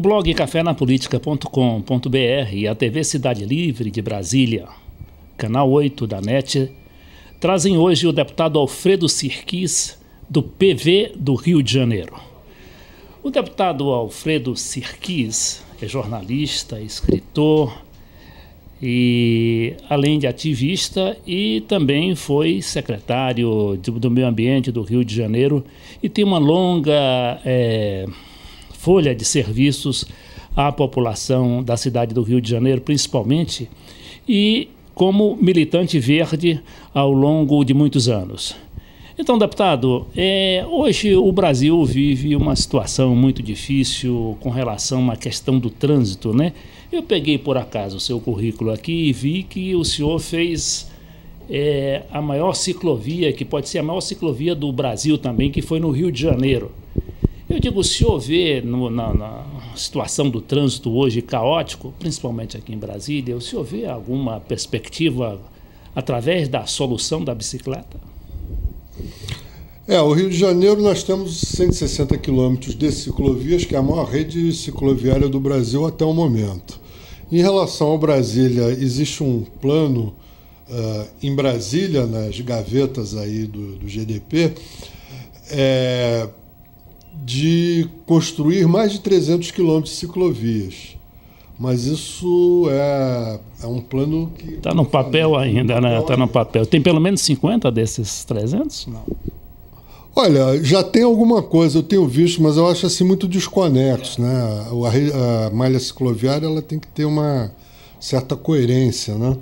blog cafenapolitica.com.br e a TV Cidade Livre de Brasília, canal 8 da NET, trazem hoje o deputado Alfredo Sirquis, do PV do Rio de Janeiro. O deputado Alfredo Sirquis é jornalista, escritor e além de ativista e também foi secretário do, do meio ambiente do Rio de Janeiro e tem uma longa é, folha de serviços à população da cidade do Rio de Janeiro, principalmente, e como militante verde ao longo de muitos anos. Então, deputado, é, hoje o Brasil vive uma situação muito difícil com relação à questão do trânsito, né? Eu peguei por acaso o seu currículo aqui e vi que o senhor fez é, a maior ciclovia, que pode ser a maior ciclovia do Brasil também, que foi no Rio de Janeiro. Eu digo, se houver no, na, na, situação do trânsito hoje caótico, principalmente aqui em Brasília, se houver alguma perspectiva através da solução da bicicleta? É, o Rio de Janeiro nós temos 160 quilômetros de ciclovias, que é a maior rede cicloviária do Brasil até o momento. Em relação ao Brasília, existe um plano uh, em Brasília, nas gavetas aí do, do GDP, é, eh, de construir mais de 300 quilômetros de ciclovias. Mas isso é, é um plano que. Está no papel falei, ainda, né? Está no papel. Tem pelo menos 50 desses 300? Não. Olha, já tem alguma coisa, eu tenho visto, mas eu acho assim muito desconexo, né? A, a malha cicloviária ela tem que ter uma certa coerência, né?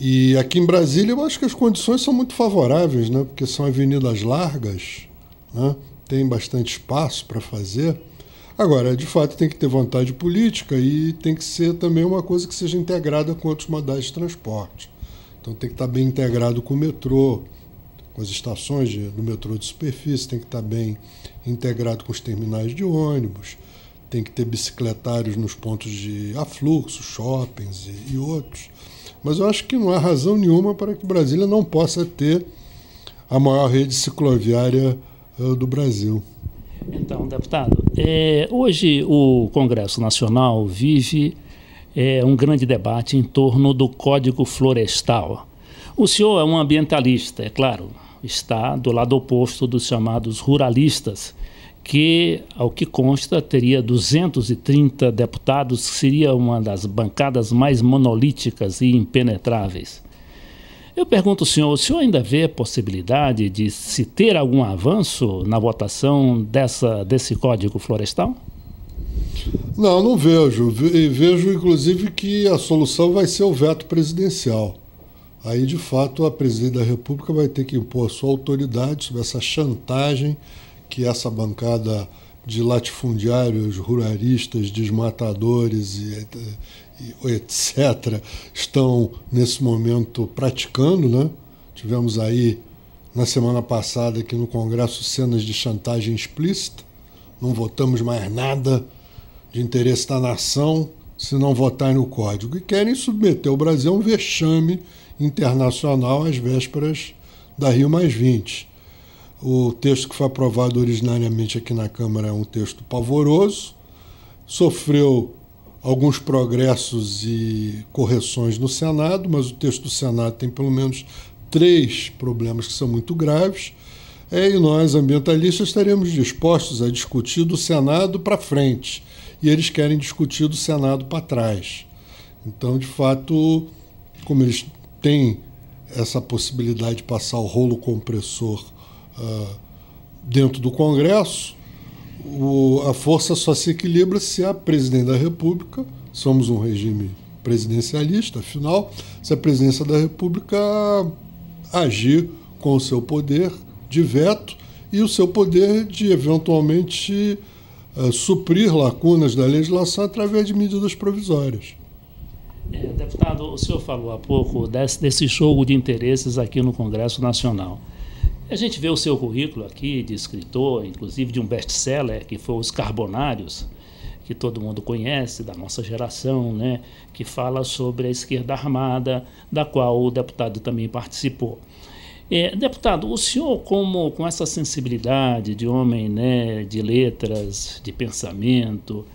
E aqui em Brasília eu acho que as condições são muito favoráveis, né? Porque são avenidas largas, né? tem bastante espaço para fazer. Agora, de fato, tem que ter vontade política e tem que ser também uma coisa que seja integrada com outros modais de transporte. Então, tem que estar tá bem integrado com o metrô, com as estações de, do metrô de superfície, tem que estar tá bem integrado com os terminais de ônibus, tem que ter bicicletários nos pontos de afluxo, shoppings e, e outros. Mas eu acho que não há razão nenhuma para que Brasília não possa ter a maior rede cicloviária é, do Brasil. Então, deputado, é, hoje o Congresso Nacional vive é, um grande debate em torno do Código Florestal. O senhor é um ambientalista, é claro, está do lado oposto dos chamados ruralistas, que, ao que consta, teria 230 deputados, que seria uma das bancadas mais monolíticas e impenetráveis. Eu pergunto ao senhor, o senhor ainda vê a possibilidade de se ter algum avanço na votação dessa, desse Código Florestal? Não, não vejo. Vejo, inclusive, que a solução vai ser o veto presidencial. Aí, de fato, a presidente da República vai ter que impor a sua autoridade sobre essa chantagem que essa bancada de latifundiários, ruralistas, desmatadores e, etc., estão nesse momento praticando. Né? Tivemos aí, na semana passada, aqui no Congresso, cenas de chantagem explícita. Não votamos mais nada de interesse da nação se não votarem no código. E querem submeter o Brasil a um vexame internacional às vésperas da Rio Mais 20. O texto que foi aprovado originariamente aqui na Câmara é um texto pavoroso, sofreu alguns progressos e correções no Senado, mas o texto do Senado tem pelo menos três problemas que são muito graves. É, e nós, ambientalistas, estaremos dispostos a discutir do Senado para frente. E eles querem discutir do Senado para trás. Então, de fato, como eles têm essa possibilidade de passar o rolo compressor uh, dentro do Congresso, o, a força só se equilibra se a presidente da República, somos um regime presidencialista, afinal, se a presidência da República agir com o seu poder de veto e o seu poder de eventualmente uh, suprir lacunas da legislação através de medidas provisórias. É, deputado, o senhor falou há pouco desse, desse jogo de interesses aqui no Congresso Nacional. A gente vê o seu currículo aqui de escritor, inclusive de um best-seller que foi Os Carbonários, que todo mundo conhece, da nossa geração, né? que fala sobre a esquerda armada, da qual o deputado também participou. É, deputado, o senhor, como com essa sensibilidade de homem né, de letras, de pensamento,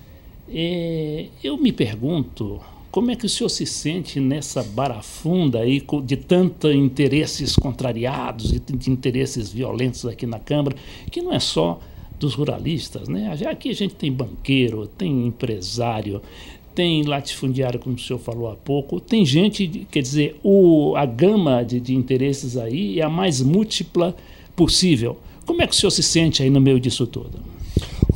é, eu me pergunto como é que o senhor se sente nessa barafunda aí de tantos interesses contrariados e de interesses violentos aqui na Câmara, que não é só dos ruralistas, né? Aqui a gente tem banqueiro, tem empresário, tem latifundiário, como o senhor falou há pouco, tem gente, quer dizer, o, a gama de, de interesses aí é a mais múltipla possível. Como é que o senhor se sente aí no meio disso tudo?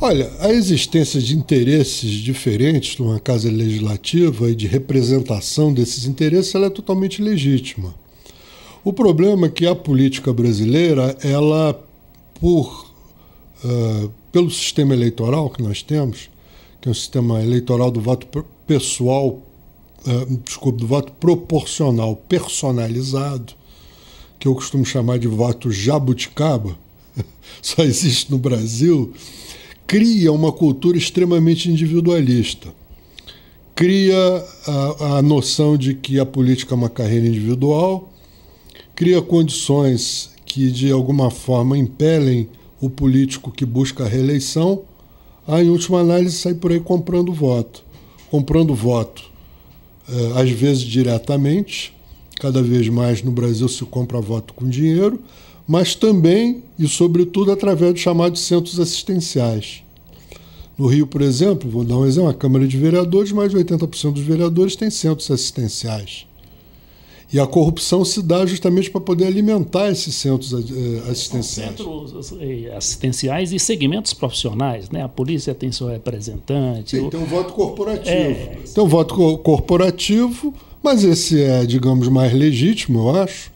Olha, a existência de interesses diferentes numa casa legislativa e de representação desses interesses é totalmente legítima. O problema é que a política brasileira, ela, por, uh, pelo sistema eleitoral que nós temos, que é um sistema eleitoral do voto pessoal, uh, eh, desculpa, do voto proporcional personalizado, que eu costumo chamar de voto jabuticaba, só existe no Brasil cria uma cultura extremamente individualista. Cria a, a noção de que a política é uma carreira individual, cria condições que de alguma forma impelem o político que busca a reeleição a, em última análise, sair por aí comprando voto. Comprando voto, eh, às vezes diretamente, cada vez mais no Brasil se compra voto com dinheiro, mas também e sobretudo através dos chamados centros assistenciais. No Rio, por exemplo, vou dar um exemplo, a Câmara de Vereadores, mais de 80% dos vereadores têm centros assistenciais. E a corrupção se dá justamente para poder alimentar esses centros eh, assistenciais. centros eh, assistenciais e segmentos profissionais, né? A polícia tem seu representante. Sim, o... Tem, um voto corporativo. É, tem um voto corporativo, mas esse é, digamos, mais legítimo, eu acho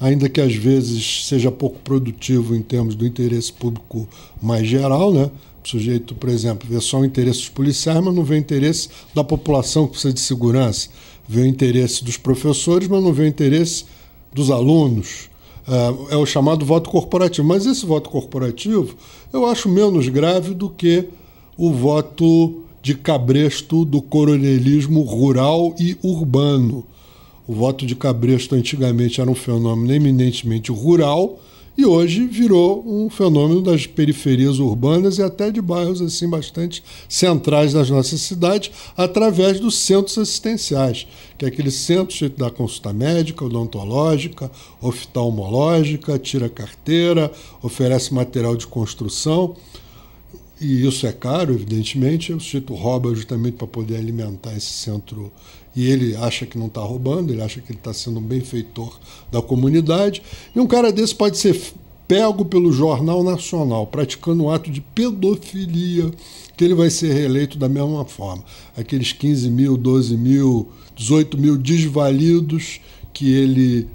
ainda que às vezes seja pouco produtivo em termos do interesse público mais geral, né? O sujeito, por exemplo, vê só o interesse dos policiais, mas não vê o interesse da população que precisa de segurança, vê o interesse dos professores, mas não vê o interesse dos alunos. É, é o chamado voto corporativo. Mas esse voto corporativo eu acho menos grave do que o voto de cabresto do coronelismo rural e urbano o voto de cabresto antigamente era um fenômeno eminentemente rural e hoje virou um fenômeno das periferias urbanas e até de bairros assim bastante centrais das nossas cidades, através dos centros assistenciais, que é aquele centro da consulta médica, odontológica, oftalmológica, tira carteira, oferece material de construção. E isso é caro, evidentemente. O sujeito rouba justamente para poder alimentar esse centro e ele acha que não está roubando, ele acha que ele está sendo um benfeitor da comunidade. E um cara desse pode ser pego pelo Jornal Nacional praticando um ato de pedofilia, que ele vai ser reeleito da mesma forma. Aqueles 15 mil, 12 mil, 18 mil desvalidos que ele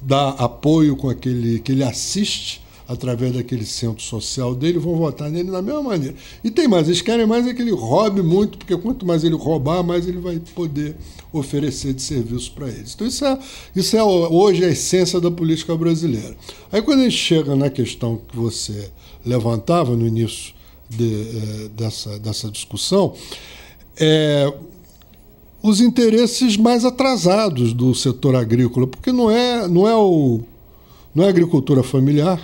dá apoio com aquele que ele assiste através daquele centro social dele, vão votar nele da mesma maneira. E tem mais, eles querem mais é que ele roube muito, porque quanto mais ele roubar, mais ele vai poder oferecer de serviço para eles. Então isso é, isso é hoje é a essência da política brasileira. Aí quando a gente chega na questão que você levantava no início de, eh, dessa, dessa discussão, é, os interesses mais atrasados do setor agrícola, porque não é, não é, o, não é a agricultura familiar,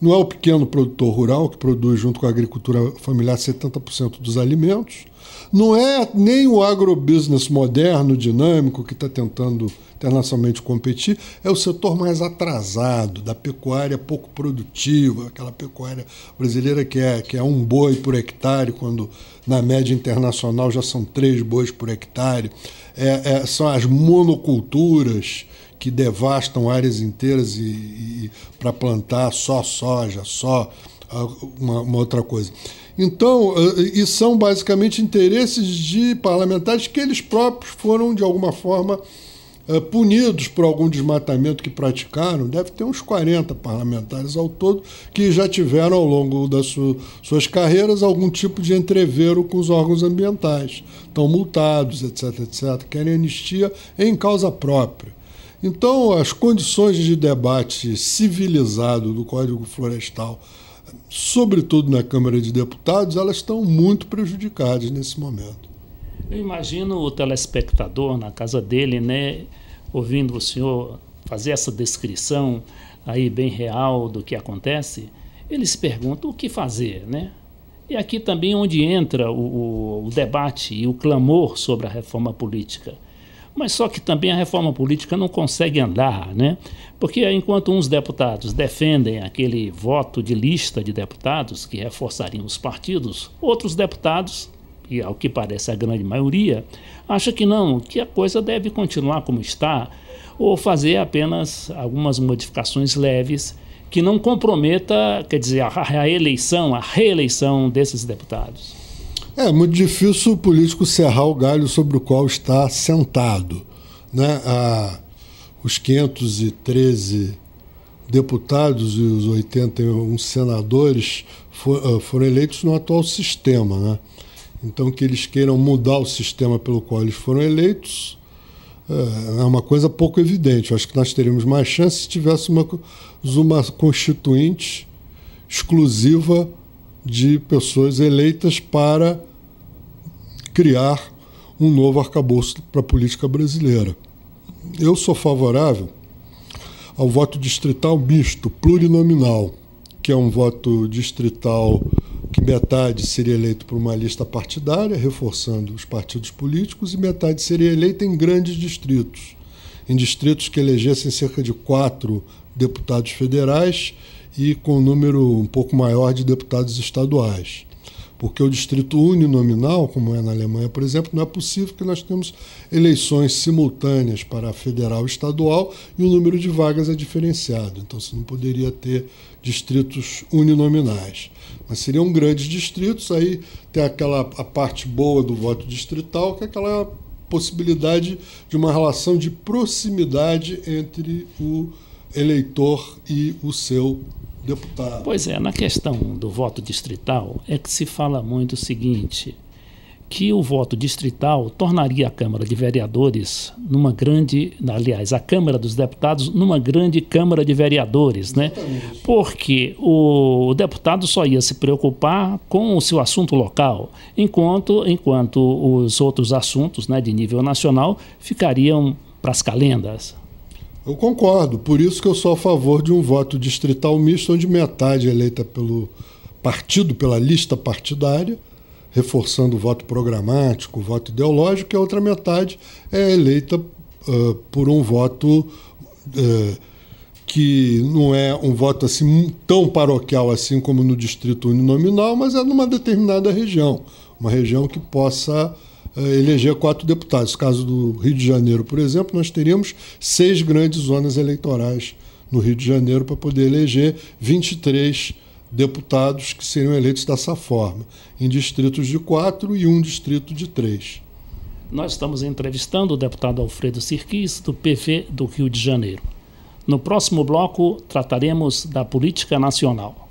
não é o pequeno produtor rural que produz junto com a agricultura familiar 70% dos alimentos. Não é nem o agrobusiness moderno, dinâmico, que está tentando internacionalmente competir. É o setor mais atrasado, da pecuária pouco produtiva, aquela pecuária brasileira que é, que é um boi por hectare, quando na média internacional já são três bois por hectare. É, é, são as monoculturas que devastam áreas inteiras e, e para plantar só soja, só ah, uma, uma, outra coisa. Então, ah, e são basicamente interesses de parlamentares que eles próprios foram, de alguma forma, ah, punidos por algum desmatamento que praticaram. Deve ter uns 40 parlamentares ao todo que já tiveram, ao longo das suas carreiras, algum tipo de entrevero com os órgãos ambientais. Estão multados, etc, etc. Querem anistia em causa própria. Então, as condições de debate civilizado do Código Florestal, sobretudo na Câmara de Deputados, elas estão muito prejudicadas nesse momento. Eu imagino o telespectador na casa dele, né, ouvindo o senhor fazer essa descrição aí bem real do que acontece, eles perguntam o que fazer, né? E aqui também onde entra o, o, o debate e o clamor sobre a reforma política mas só que também a reforma política não consegue andar, né? Porque enquanto uns deputados defendem aquele voto de lista de deputados que reforçariam os partidos, outros deputados e ao que parece a grande maioria, acha que não, que a coisa deve continuar como está, ou fazer apenas algumas modificações leves que não comprometa, quer dizer, a, a eleição, a reeleição desses deputados. É, é muito difícil o político serrar o galho sobre o qual está sentado. Né? Ah, os 513 deputados e os 81 senadores for, ah, foram eleitos no atual sistema. Né? Então, que eles queiram mudar o sistema pelo qual eles foram eleitos é, é uma coisa pouco evidente. Eu acho que nós teríamos mais chance se tivéssemos uma, uma constituinte exclusiva de pessoas eleitas para criar um novo arcabouço para a política brasileira. Eu sou favorável ao voto distrital misto, plurinominal, que é um voto distrital que metade seria eleito por uma lista partidária, reforçando os partidos políticos, e metade seria eleita em grandes distritos, em distritos que elegessem cerca de quatro deputados federais e com um número um pouco maior de deputados estaduais porque o distrito uninominal, como é na Alemanha, por exemplo, não é possível que nós temos eleições simultâneas para a federal e estadual e o número de vagas é diferenciado. Então você não poderia ter distritos uninominais. Mas seriam grandes distritos, aí tem aquela a parte boa do voto distrital, que é aquela possibilidade de uma relação de proximidade entre o eleitor e o seu deputado. Pois é, na questão do voto distrital é que se fala muito o seguinte, que o voto distrital tornaria a Câmara de Vereadores numa grande, aliás, a Câmara dos Deputados numa grande Câmara de Vereadores, né? Exatamente. né? Porque o deputado só ia se preocupar com o seu assunto local, enquanto enquanto os outros assuntos, né, de nível nacional ficariam para as calendas, eu concordo, por isso que eu sou a favor de um voto distrital misto, onde metade é eleita pelo partido, pela lista partidária, reforçando o voto programático, o voto ideológico, e a outra metade é eleita uh, por um voto uh, que não é um voto assim tão paroquial assim como no distrito uninominal, mas é numa determinada região, uma região que possa eh, eleger quatro deputados. No caso do Rio de Janeiro, por exemplo, nós teríamos seis grandes zonas eleitorais no Rio de Janeiro para poder eleger 23 deputados que seriam eleitos dessa forma, em distritos de quatro e um distrito de três. Nós estamos entrevistando o deputado Alfredo Sirquis, do PV do Rio de Janeiro. No próximo bloco, trataremos da política nacional.